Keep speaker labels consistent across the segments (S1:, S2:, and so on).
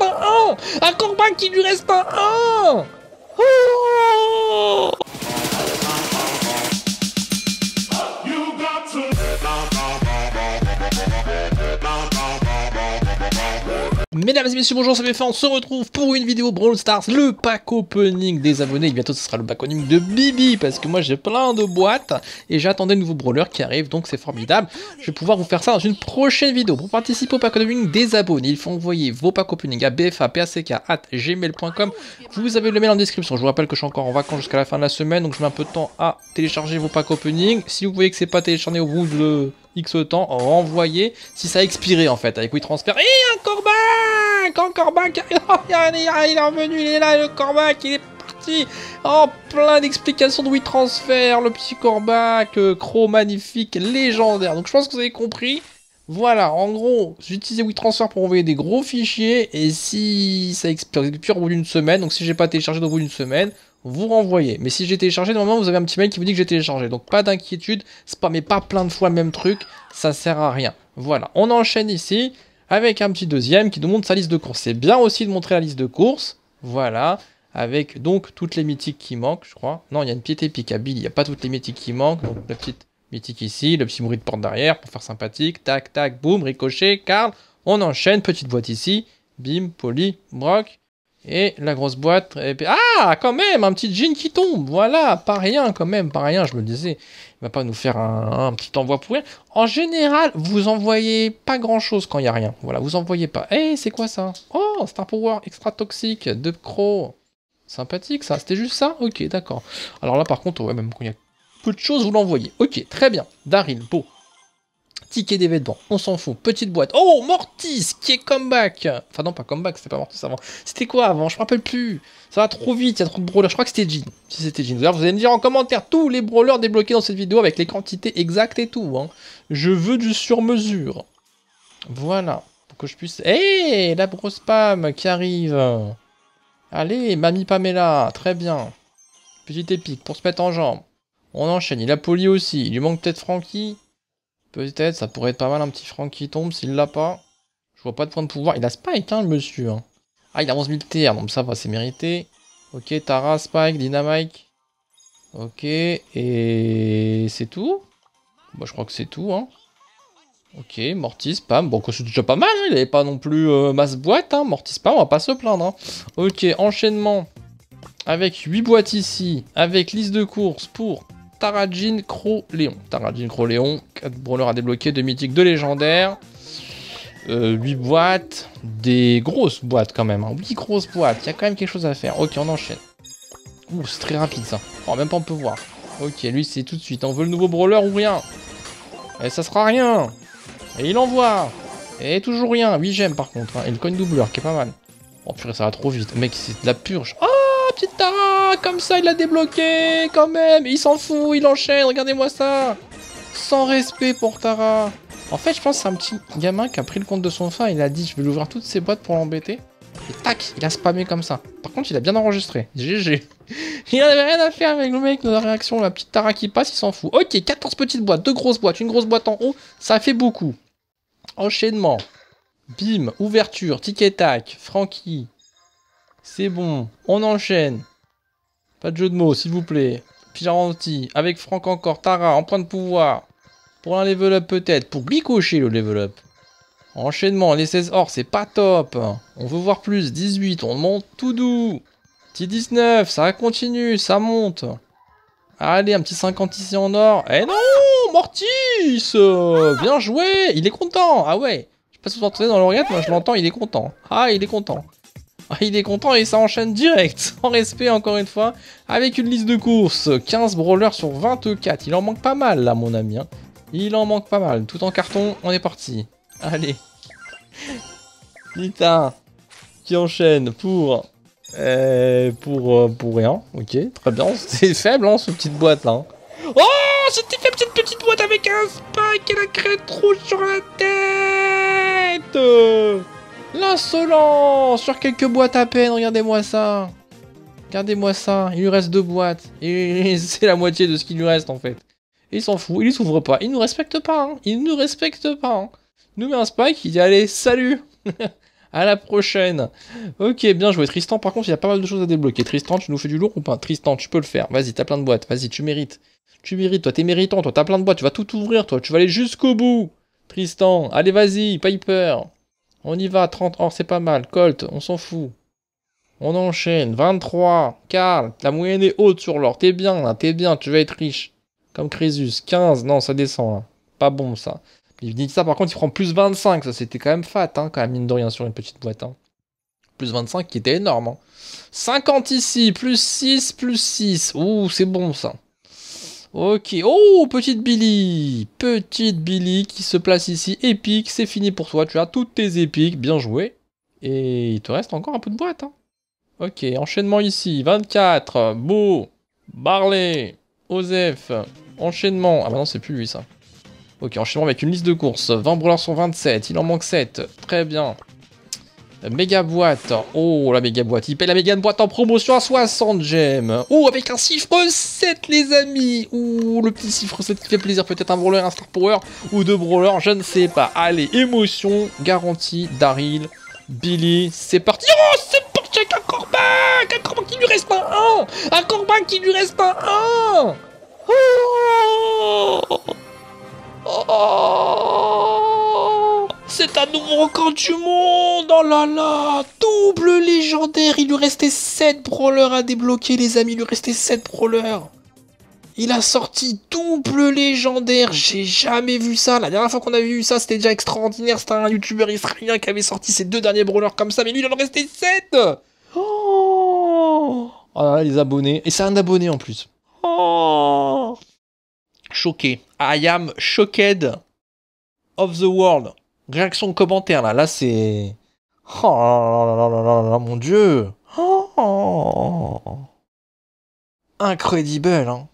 S1: un qui lui reste pas un oh. Mesdames et messieurs, bonjour, c'est BFA, on se retrouve pour une vidéo Brawl Stars, le pack opening des abonnés, et bientôt ce sera le pack opening de Bibi, parce que moi j'ai plein de boîtes, et j'attendais de nouveaux brawlers qui arrivent, donc c'est formidable, je vais pouvoir vous faire ça dans une prochaine vidéo. Pour participer au pack opening des abonnés, il faut envoyer vos pack opening à bfapack.gmail.com, vous avez le mail en description, je vous rappelle que je suis encore en vacances jusqu'à la fin de la semaine, donc je mets un peu de temps à télécharger vos pack opening, si vous voyez que c'est pas téléchargé au bout de X temps, renvoyez, si ça a expiré en fait, avec WeTransfer, et encore Corbac oh, il est revenu, il est là, le Corbac, il est parti En oh, plein d'explications de WeTransfer, le petit Corbac, euh, cro magnifique, légendaire. Donc je pense que vous avez compris. Voilà, en gros, j'utilisais WeTransfer pour envoyer des gros fichiers, et si ça expire au bout d'une semaine, donc si j'ai pas téléchargé au bout d'une semaine, vous renvoyez. Mais si j'ai téléchargé, normalement, vous avez un petit mail qui vous dit que j'ai téléchargé. Donc pas d'inquiétude, mais pas plein de fois le même truc, ça sert à rien. Voilà, on enchaîne ici avec un petit deuxième qui nous montre sa liste de courses. C'est bien aussi de montrer la liste de courses, voilà, avec donc toutes les mythiques qui manquent, je crois. Non, il y a une piété épique il n'y a pas toutes les mythiques qui manquent, donc la petite mythique ici, le petit bruit de porte derrière pour faire sympathique, tac, tac, boum, ricochet, Karl, on enchaîne, petite boîte ici, bim, poli, broc, et la grosse boîte. ah, quand même, un petit jean qui tombe. Voilà, pas rien quand même, pas rien. Je me disais, il va pas nous faire un, petit envoi pour rien. En général, vous envoyez pas grand chose quand il y a rien. Voilà, vous envoyez pas. Eh, c'est quoi ça Oh, Star Power extra toxique de Crow. Sympathique ça. C'était juste ça Ok, d'accord. Alors là, par contre, même quand il y a peu de choses, vous l'envoyez. Ok, très bien. Daryl, beau. Ticket vêtements, on s'en fout. Petite boîte. Oh, Mortis qui est comeback. Enfin, non, pas comeback, c'était pas Mortis avant. C'était quoi avant Je me rappelle plus. Ça va trop vite, il y a trop de brawlers. Je crois que c'était Jean. Si c'était Jean. D'ailleurs, vous allez me dire en commentaire tous les brawlers débloqués dans cette vidéo avec les quantités exactes et tout. Hein. Je veux du sur mesure. Voilà. Pour que je puisse. Eh la grosse Pam qui arrive. Allez, Mamie Pamela. Très bien. Petite épique pour se mettre en jambe. On enchaîne. Il a Poli aussi. Il lui manque peut-être Frankie. Peut-être, ça pourrait être pas mal un petit franc qui tombe s'il l'a pas. Je vois pas de point de pouvoir. Il a spike, hein, le monsieur. Hein. Ah, il a 11 000 TR, donc ça va, c'est mérité. Ok, Tara, spike, dynamite. Ok, et c'est tout Bon, bah, je crois que c'est tout, hein. Ok, Mortis, Pam. Bon, c'est déjà pas mal, hein. il avait pas non plus euh, masse boîte, hein. Mortis, Pam, on va pas se plaindre. Hein. Ok, enchaînement avec 8 boîtes ici, avec liste de courses pour Tarajin Croléon. Tarajin Croléon, 4 brawlers à débloquer, 2 mythiques, 2 légendaires. 8 euh, boîtes, des grosses boîtes quand même, hein. 8 grosses boîtes, il y a quand même quelque chose à faire. Ok, on enchaîne. Ouh, c'est très rapide ça. Oh, même pas on peut voir. Ok, lui c'est tout de suite. Hein. On veut le nouveau brawler ou rien Et eh, ça sera rien Et il envoie Et toujours rien 8 gemmes par contre. Hein. Et le coin doubleur qui est pas mal. Oh purée, ça va trop vite. Mec, c'est de la purge. Oh, petite comme ça, il l'a débloqué quand même. Il s'en fout, il enchaîne. Regardez-moi ça. Sans respect pour Tara. En fait, je pense que c'est un petit gamin qui a pris le compte de son fin. Il a dit, je vais l'ouvrir toutes ses boîtes pour l'embêter. Et tac, il a spammé comme ça. Par contre, il a bien enregistré. GG. Il avait rien à faire avec le mec de la réaction. La petite Tara qui passe, il s'en fout. Ok, 14 petites boîtes, deux grosses boîtes, une grosse boîte en haut. Ça fait beaucoup. Enchaînement. Bim, ouverture, ticket tac, Francky. C'est bon, on enchaîne. Pas de jeu de mots, s'il vous plaît. Piranti, avec Franck encore, Tara, en point de pouvoir. Pour un level up peut-être, pour Glicocher le level up. Enchaînement, les 16 or, c'est pas top. On veut voir plus, 18, on monte tout doux. Petit 19, ça continue, ça monte. Allez, un petit 50 ici en or. Eh non, Mortis Bien joué, il est content. Ah ouais, je sais pas si vous entendez dans l'oreillette, moi je l'entends, il est content. Ah, il est content. Ah, il est content et ça enchaîne direct, en respect encore une fois, avec une liste de courses. 15 brawlers sur 24. Il en manque pas mal là, mon ami. Hein. Il en manque pas mal. Tout en carton, on est parti. Allez. Nita qui enchaîne pour... Euh, pour, euh, pour rien. Ok, très bien. C'est faible, hein, cette petite boîte là. Hein. Oh C'était faible petite petite boîte avec un spike et la crête rouge sur la tête L'insolent Sur quelques boîtes à peine, regardez-moi ça Regardez-moi ça, il lui reste deux boîtes. Et c'est la moitié de ce qu'il lui reste en fait. il s'en fout, il s'ouvre s'ouvre pas. Il nous respecte pas, hein. Il nous respecte pas, Il hein. nous met un spike, il dit allez, salut À la prochaine Ok, bien joué. Tristan, par contre, il y a pas mal de choses à débloquer. Tristan, tu nous fais du lourd ou pas Tristan, tu peux le faire. Vas-y, t'as plein de boîtes. Vas-y, tu mérites. Tu mérites, toi, t'es méritant, toi, t'as plein de boîtes. Tu vas tout ouvrir, toi. Tu vas aller jusqu'au bout. Tristan, allez, vas-y, pas peur. On y va, 30. Or, c'est pas mal. Colt, on s'en fout. On enchaîne. 23. Karl, la moyenne est haute sur l'or. T'es bien, là. T'es bien. Tu vas être riche. Comme Crésus. 15. Non, ça descend, là. Pas bon, ça. Il dit ça, par contre, il prend plus 25. Ça, c'était quand même fat, hein, quand même, mine de rien, sur une petite boîte. Hein. Plus 25 qui était énorme. 50 hein. ici. Plus 6, plus 6. Ouh, c'est bon, ça. Ok. Oh, petite Billy. Petite Billy qui se place ici. Épique, c'est fini pour toi. Tu as toutes tes épiques. Bien joué. Et il te reste encore un peu de boîte. Hein. Ok, enchaînement ici. 24. Beau. Barley. Osef. Enchaînement. Ah bah non, c'est plus lui ça. Ok, enchaînement avec une liste de courses. 20 brûlants sont 27. Il en manque 7. Très bien. Méga boîte. Oh, la méga boîte. Il paye la méga boîte en promotion à 60 gemmes. Oh, avec un chiffre 7, les amis. Oh, le petit chiffre 7 qui fait plaisir. Peut-être un brawler, un star power ou deux brawlers, je ne sais pas. Allez, émotion garantie. Daryl, Billy, c'est parti. Oh, c'est parti avec un Corbac. Un Corbac qui lui reste pas un. Un Corbac qui lui reste pas un. Oh. oh. oh c'est un nouveau record du monde Oh là là Double légendaire Il lui restait 7 brawlers à débloquer, les amis. Il lui restait 7 brawlers. Il a sorti double légendaire. J'ai jamais vu ça. La dernière fois qu'on avait vu ça, c'était déjà extraordinaire. C'était un youtuber israélien qui avait sorti ses deux derniers brawlers comme ça. Mais lui, il en restait 7 Oh, là ah, là, les abonnés. Et c'est un abonné en plus. Oh. Choqué. I am shocked of the world. Réaction commentaire là, là c'est. Oh là là là mon dieu! Oh Incredible, hein!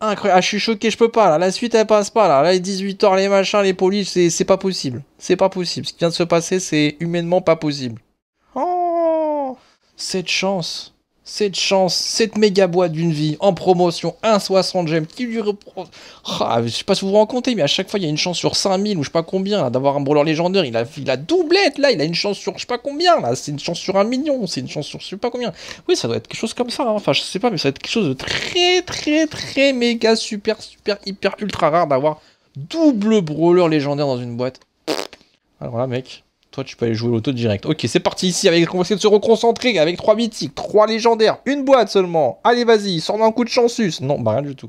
S1: Incroyable. Ah, je suis choqué, je peux pas là. La suite elle passe pas là. Là, les 18h, les machins, les polices, c'est, c'est pas possible. C'est pas possible. Ce qui vient de se passer, c'est humainement pas possible. Oh Cette chance! cette chance, cette méga boîte d'une vie en promotion, 1,60 gemmes qui lui reprend. Ah, je sais pas si vous vous en mais à chaque fois il y a une chance sur 5000 ou je sais pas combien hein, d'avoir un brawler légendaire. Il a, il a doublette là, il a une chance sur je sais pas combien là, c'est une chance sur un million, c'est une chance sur je sais pas combien. Oui, ça doit être quelque chose comme ça, hein. enfin je sais pas, mais ça doit être quelque chose de très très très méga super super hyper ultra rare d'avoir double brawler légendaire dans une boîte. Alors là, mec, toi, tu peux aller jouer l'auto direct. Ok, c'est parti ici. Avec, on va essayer de se reconcentrer avec trois mythiques, trois légendaires, une boîte seulement. Allez, vas-y, sors d'un coup de chansus. Non, bah rien du tout.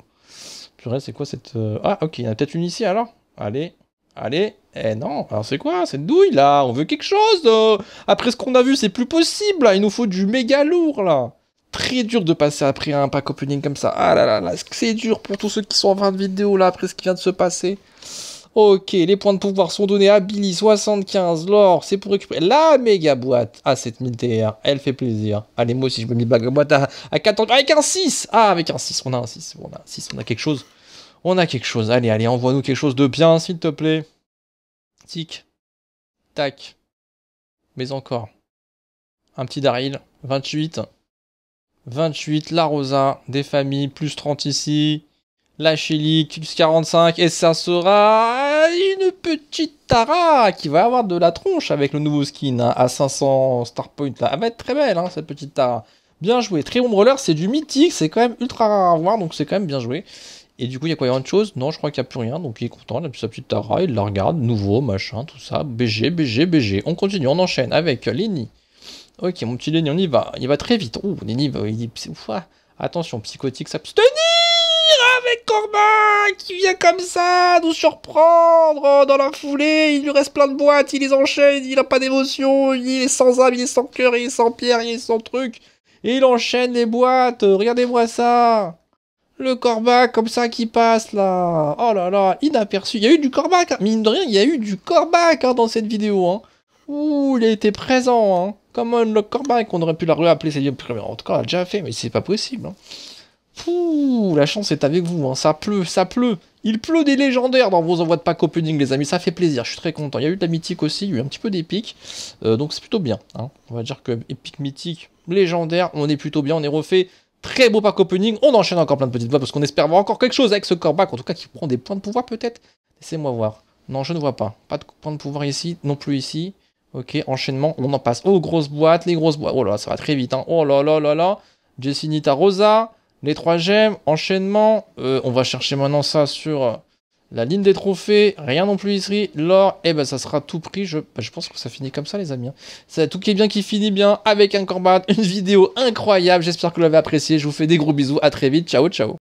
S1: Purée, c'est quoi cette. Euh, ah, ok, il y en a peut-être une ici alors. Allez, allez. Eh non, alors c'est quoi cette douille là On veut quelque chose euh? Après ce qu'on a vu, c'est plus possible là. Il nous faut du méga lourd là Très dur de passer après un pack opening comme ça. Ah là là là, c'est dur pour tous ceux qui sont en fin de vidéo là après ce qui vient de se passer. Ok, les points de pouvoir sont donnés à Billy, 75. L'or, c'est pour récupérer la méga boîte à ah, 7000 TR. Elle fait plaisir. Allez, moi aussi, je me mets la boîte à, 4 14. Avec un 6 Ah, avec un 6, on a un 6. On a un 6, on a quelque chose. On a quelque chose. Allez, allez, envoie-nous quelque chose de bien, s'il te plaît. Tic. Tac. Mais encore. Un petit Daryl. 28. 28, la Rosa. Des familles. Plus 30 ici. La Chili, 45 et ça sera une petite Tara qui va avoir de la tronche avec le nouveau skin hein. à 500 Star Point. Elle va être très belle, hein, cette petite Tara. Bien joué. Très c'est du mythique, c'est quand même ultra rare à voir, donc c'est quand même bien joué. Et du coup, il y a quoi Il chose Non, je crois qu'il n'y a plus rien, donc il est content. Il a plus sa petite Tara, il la regarde, nouveau, machin, tout ça. BG, BG, BG. On continue, on enchaîne avec Lenny. Ok, mon petit Lenny, on y va. Il va très vite. oh Lenny, bah, il dit... Ah. Attention, psychotique, ça avec Corbac qui vient comme ça nous surprendre oh, dans la foulée. Il lui reste plein de boîtes, il les enchaîne, il n'a pas d'émotion, il est sans âme, il est sans cœur, il est sans pierre, il est sans truc. Et il enchaîne les boîtes, regardez-moi ça. Le Corbac comme ça qui passe là. Oh là là, inaperçu. Il y a eu du Corbac, hein. mine de rien, il y a eu du Corbac hein, dans cette vidéo. Hein. Ouh, il a été présent. Hein. Comme le Corbac, on aurait pu la réappeler. En tout cas, on l'a déjà fait, mais c'est pas possible. Hein. Pouh, la chance est avec vous, hein. ça pleut, ça pleut. Il pleut des légendaires dans vos envois de pack opening, les amis, ça fait plaisir, je suis très content. Il y a eu de la mythique aussi, il y a eu un petit peu d'épique, euh, donc c'est plutôt bien. Hein. On va dire que épique, mythique, légendaire, on est plutôt bien, on est refait. Très beau pack opening, on enchaîne encore plein de petites boîtes parce qu'on espère voir encore quelque chose avec ce corbac. en tout cas qui prend des points de pouvoir peut-être. Laissez-moi voir. Non, je ne vois pas. Pas de points de pouvoir ici, non plus ici. Ok, enchaînement, on en passe aux oh, grosses boîtes, les grosses boîtes. Oh là, ça va très vite, hein. Oh là là là là. Jessinita Rosa. Les trois gemmes, enchaînement. Euh, on va chercher maintenant ça sur euh, la ligne des trophées. Rien non plus ici. L'or, eh ben ça sera tout pris. Je, bah, je pense que ça finit comme ça, les amis. Hein. C'est tout qui est bien qui finit bien avec un combat, une vidéo incroyable. J'espère que vous l'avez apprécié. Je vous fais des gros bisous. À très vite. Ciao, ciao.